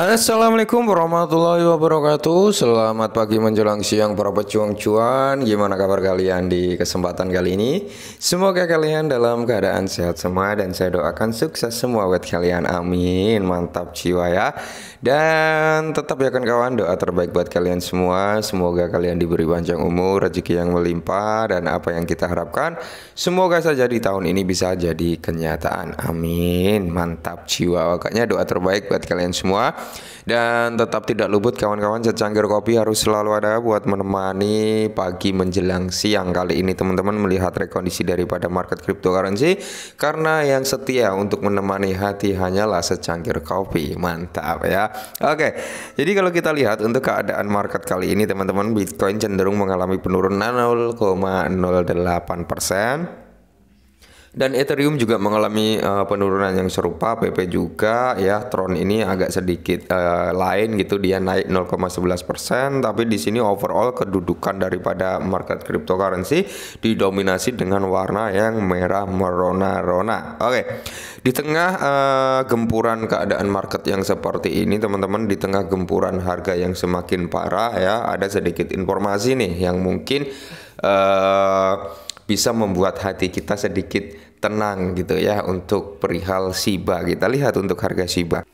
Assalamualaikum warahmatullahi wabarakatuh Selamat pagi menjelang siang para pejuang cuan Gimana kabar kalian di kesempatan kali ini Semoga kalian dalam keadaan sehat semua Dan saya doakan sukses semua buat kalian Amin Mantap jiwa ya Dan tetap ya kan kawan doa terbaik buat kalian semua Semoga kalian diberi panjang umur Rezeki yang melimpah Dan apa yang kita harapkan Semoga saja di tahun ini bisa jadi kenyataan Amin Mantap jiwa Makanya doa terbaik buat kalian semua dan tetap tidak luput kawan-kawan secangkir kopi harus selalu ada buat menemani pagi menjelang siang kali ini teman-teman melihat rekondisi daripada market cryptocurrency karena yang setia untuk menemani hati hanyalah secangkir kopi. Mantap ya. Oke. Jadi kalau kita lihat untuk keadaan market kali ini teman-teman Bitcoin cenderung mengalami penurunan 0,08 persen dan Ethereum juga mengalami uh, penurunan yang serupa, PP juga ya. Tron ini agak sedikit uh, lain gitu, dia naik 0,11%, tapi di sini overall kedudukan daripada market cryptocurrency didominasi dengan warna yang merah merona-rona. Oke. Okay. Di tengah uh, gempuran keadaan market yang seperti ini, teman-teman, di tengah gempuran harga yang semakin parah ya, ada sedikit informasi nih yang mungkin uh, bisa membuat hati kita sedikit tenang gitu ya untuk perihal Shiba. Kita lihat untuk harga Shiba.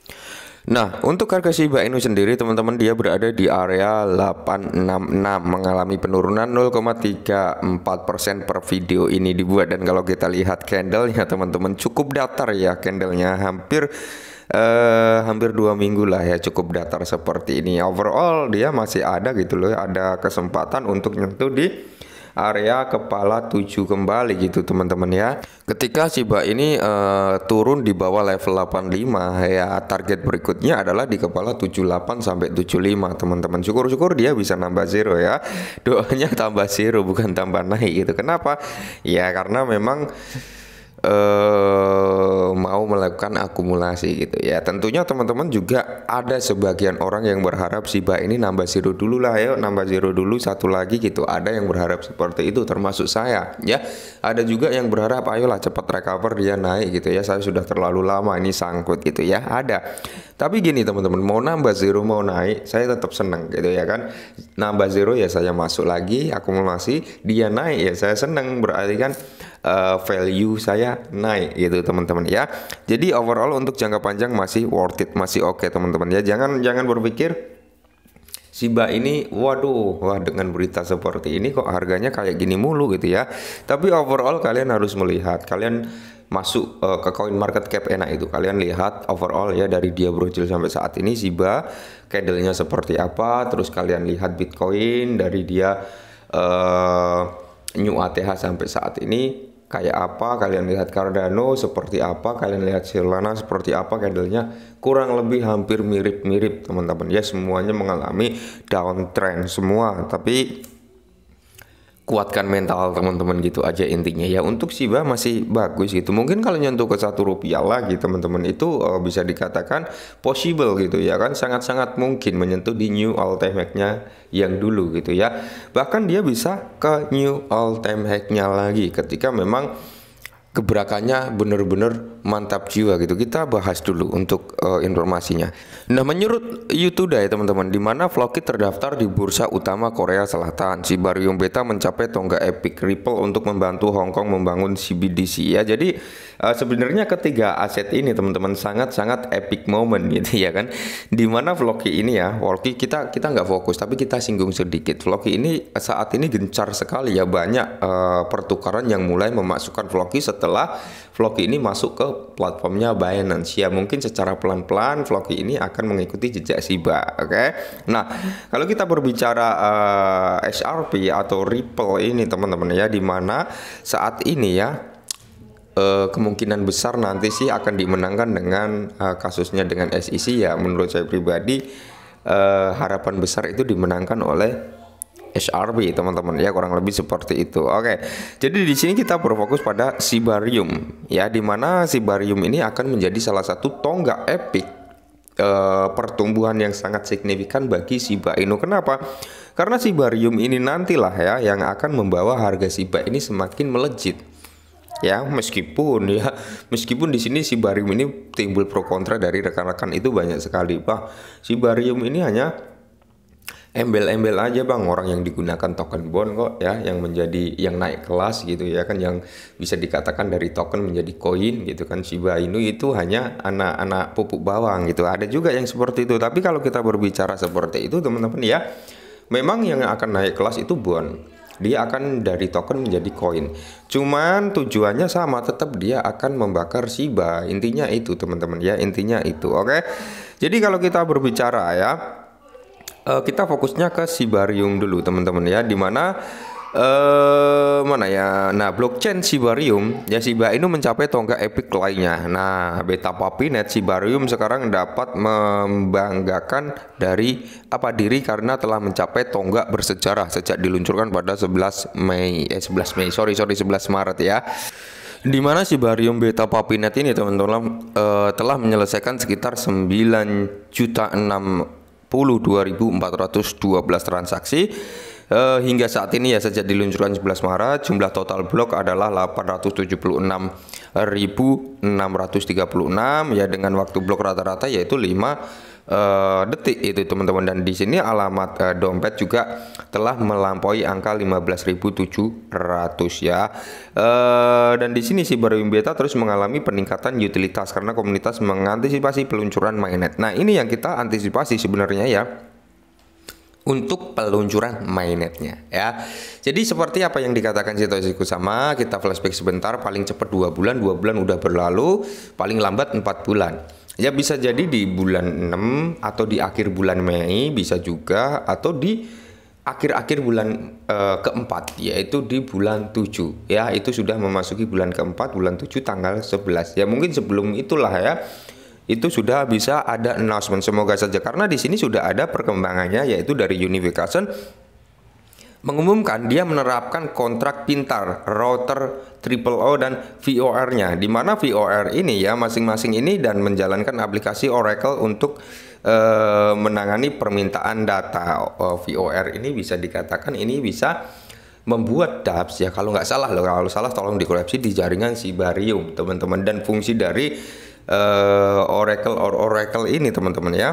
Nah, untuk harga Shiba Inu sendiri teman-teman dia berada di area 866 mengalami penurunan 0,34% per video ini dibuat dan kalau kita lihat candlenya teman-teman cukup datar ya candlenya hampir eh, hampir dua minggu lah ya cukup datar seperti ini overall dia masih ada gitu loh ada kesempatan untuk nyentuh di area kepala 7 kembali gitu teman-teman ya. Ketika Shiba ini uh, turun di bawah level 85 ya target berikutnya adalah di kepala 78 sampai 75 teman-teman. Syukur-syukur dia bisa nambah zero ya. Doanya tambah zero bukan tambah naik gitu. Kenapa? Ya karena memang eh, mau melakukan akumulasi gitu ya. Tentunya teman-teman juga ada sebagian orang yang berharap Shiba ini nambah zero dulu lah ya, nambah zero dulu satu lagi gitu. Ada yang berharap seperti itu termasuk saya ya. Ada juga yang berharap ayolah cepat recover dia naik gitu ya. Saya sudah terlalu lama ini sangkut gitu ya. Ada. Tapi gini teman-teman, mau nambah zero mau naik, saya tetap seneng gitu ya kan. Nambah zero ya saya masuk lagi akumulasi, dia naik ya saya seneng berarti kan uh, value saya naik gitu teman-teman ya. Jadi overall untuk jangka panjang masih worth it, masih oke okay, teman-teman ya. Jangan jangan berpikir Shiba ini waduh wah dengan berita seperti ini kok harganya kayak gini mulu gitu ya. Tapi overall kalian harus melihat kalian masuk uh, ke coin market cap enak itu kalian lihat overall ya dari dia berucil sampai saat ini Shiba candlenya seperti apa terus kalian lihat Bitcoin dari dia uh, new ATH sampai saat ini kayak apa kalian lihat Cardano seperti apa kalian lihat Solana seperti apa candlenya kurang lebih hampir mirip-mirip teman-teman ya semuanya mengalami downtrend semua tapi kuatkan mental teman-teman gitu aja intinya ya untuk Shiba masih bagus gitu mungkin kalau nyentuh ke satu rupiah lagi teman-teman itu uh, bisa dikatakan possible gitu ya kan sangat-sangat mungkin menyentuh di new all time high-nya yang dulu gitu ya bahkan dia bisa ke new all time high-nya lagi ketika memang gebrakannya benar-benar mantap jiwa gitu. Kita bahas dulu untuk uh, informasinya. Nah, menurut YouTube ya teman-teman, di mana kita terdaftar di bursa utama Korea Selatan. si Sibarium Beta mencapai tonggak epic Ripple untuk membantu Hong Kong membangun CBDC ya. Jadi Eh, sebenarnya ketiga aset ini teman-teman sangat-sangat epic moment gitu ya kan dimana vlogi ini ya vlogi kita kita nggak fokus tapi kita singgung sedikit Vlogi ini saat ini gencar sekali ya banyak uh, pertukaran yang mulai memasukkan vlogi setelah vlogi ini masuk ke platformnya Binance ya mungkin secara pelan-pelan vlogi ini akan mengikuti jejak SIBA. oke okay? nah kalau kita berbicara uh, eh, SRP atau Ripple ini teman-teman ya dimana saat ini ya Eh, kemungkinan besar nanti sih akan dimenangkan dengan uh, kasusnya dengan SEC ya menurut saya pribadi uh, harapan besar itu dimenangkan oleh HRB teman-teman ya kurang lebih seperti itu. Oke. Jadi di sini kita berfokus pada Sibarium ya dimana Sibarium ini akan menjadi salah satu tonggak epic E, pertumbuhan yang sangat signifikan bagi Shiba Inu. Kenapa? Karena Sibarium ini nantilah ya yang akan membawa harga Shiba ini semakin melejit ya meskipun ya meskipun di sini si barium ini timbul pro kontra dari rekan-rekan itu banyak sekali pak si barium ini hanya embel-embel aja bang orang yang digunakan token bond kok ya yang menjadi yang naik kelas gitu ya kan yang bisa dikatakan dari token menjadi koin gitu kan Shiba Inu itu hanya anak-anak pupuk bawang gitu ada juga yang seperti itu tapi kalau kita berbicara seperti itu teman-teman ya memang yang akan naik kelas itu bond dia akan dari token menjadi koin. Cuman tujuannya sama, tetap dia akan membakar Shiba. Intinya itu, teman-teman ya, intinya itu. Oke. Jadi kalau kita berbicara ya, eh, kita fokusnya ke Sibarium dulu, teman-teman ya, dimana mana eh mana ya? Nah, blockchain Sibarium ya Shiba ini mencapai tonggak epic lainnya. Nah, Beta net Sibarium sekarang dapat membanggakan dari apa diri karena telah mencapai tonggak bersejarah sejak diluncurkan pada 11 Mei eh 11 Mei, sorry sorry 11 Maret ya di mana Sibarium Beta Papinet ini teman-teman uh, telah menyelesaikan sekitar 9 juta 62.412 transaksi Eh, hingga saat ini ya sejak diluncurkan 11 Maret jumlah total blok adalah 876.636 ya dengan waktu blok rata-rata yaitu 5 uh, eh, detik itu teman-teman dan di sini alamat uh, dompet juga telah melampaui angka 15.700 ya. Uh, dan di sini si Beta terus mengalami peningkatan utilitas karena komunitas mengantisipasi peluncuran magnet. Nah, ini yang kita antisipasi sebenarnya ya untuk peluncuran mainnetnya ya. Jadi seperti apa yang dikatakan situasi sama kita flashback sebentar paling cepat dua bulan, dua bulan udah berlalu, paling lambat empat bulan. Ya bisa jadi di bulan 6 atau di akhir bulan Mei bisa juga atau di akhir-akhir bulan e, keempat yaitu di bulan 7 ya itu sudah memasuki bulan keempat bulan 7 tanggal 11 ya mungkin sebelum itulah ya itu sudah bisa ada announcement semoga saja karena di sini sudah ada perkembangannya yaitu dari Unification mengumumkan dia menerapkan kontrak pintar router triple O dan VOR-nya di mana VOR ini ya masing-masing ini dan menjalankan aplikasi Oracle untuk eh, menangani permintaan data oh, VOR ini bisa dikatakan ini bisa membuat DAPS ya kalau nggak salah loh kalau salah tolong dikoreksi di jaringan Sibarium teman-teman dan fungsi dari uh, Oracle or Oracle ini teman-teman ya.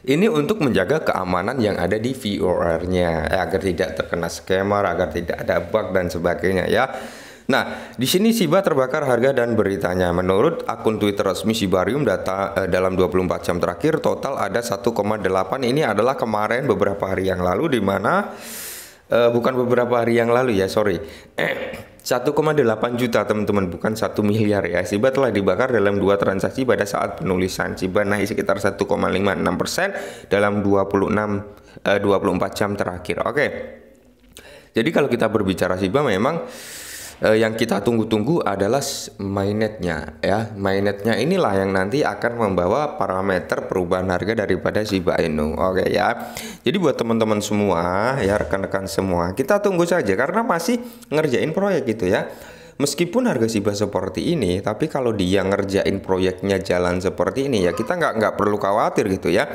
Ini untuk menjaga keamanan yang ada di VOR-nya eh, agar tidak terkena scammer, agar tidak ada bug dan sebagainya ya. Nah, di sini Shiba terbakar harga dan beritanya. Menurut akun Twitter resmi Shibarium data eh, dalam 24 jam terakhir total ada 1,8 ini adalah kemarin beberapa hari yang lalu di mana eh, bukan beberapa hari yang lalu ya, sorry. Eh, 1,8 juta teman-teman bukan 1 miliar ya. siba telah dibakar dalam dua transaksi pada saat penulisan. siba naik sekitar 1,56% dalam 26 eh, 24 jam terakhir. Oke. Jadi kalau kita berbicara siba memang eh, yang kita tunggu-tunggu adalah mainnetnya ya mainnetnya inilah yang nanti akan membawa parameter perubahan harga daripada Shiba Inu oke ya jadi buat teman-teman semua ya rekan-rekan semua kita tunggu saja karena masih ngerjain proyek gitu ya meskipun harga Shiba seperti ini tapi kalau dia ngerjain proyeknya jalan seperti ini ya kita nggak nggak perlu khawatir gitu ya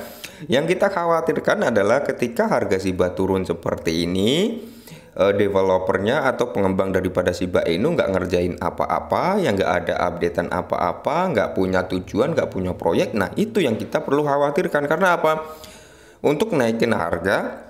yang kita khawatirkan adalah ketika harga Shiba turun seperti ini uh, developernya atau pengembang daripada si Mbak Inu nggak ngerjain apa-apa, yang nggak ada updatean apa-apa, nggak punya tujuan, nggak punya proyek. Nah itu yang kita perlu khawatirkan karena apa? Untuk naikin harga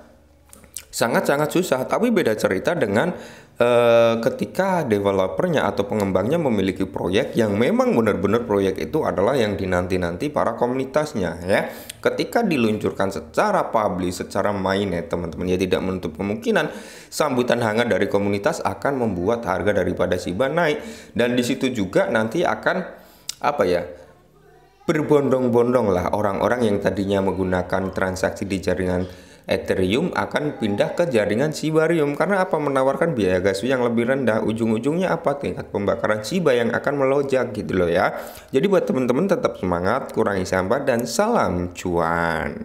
sangat-sangat susah. Tapi beda cerita dengan Eh, ketika developernya atau pengembangnya memiliki proyek yang memang benar-benar proyek itu adalah yang dinanti-nanti para komunitasnya ya. Ketika diluncurkan secara publik, secara mainnet ya, teman-teman ya tidak menutup kemungkinan sambutan hangat dari komunitas akan membuat harga daripada Shiba naik dan di situ juga nanti akan apa ya berbondong-bondong lah orang-orang yang tadinya menggunakan transaksi di jaringan Ethereum akan pindah ke jaringan Sibarium karena apa menawarkan biaya gas yang lebih rendah. Ujung-ujungnya apa? Tingkat pembakaran Shiba yang akan melonjak gitu loh ya. Jadi buat teman-teman tetap semangat, kurangi sampah dan salam cuan.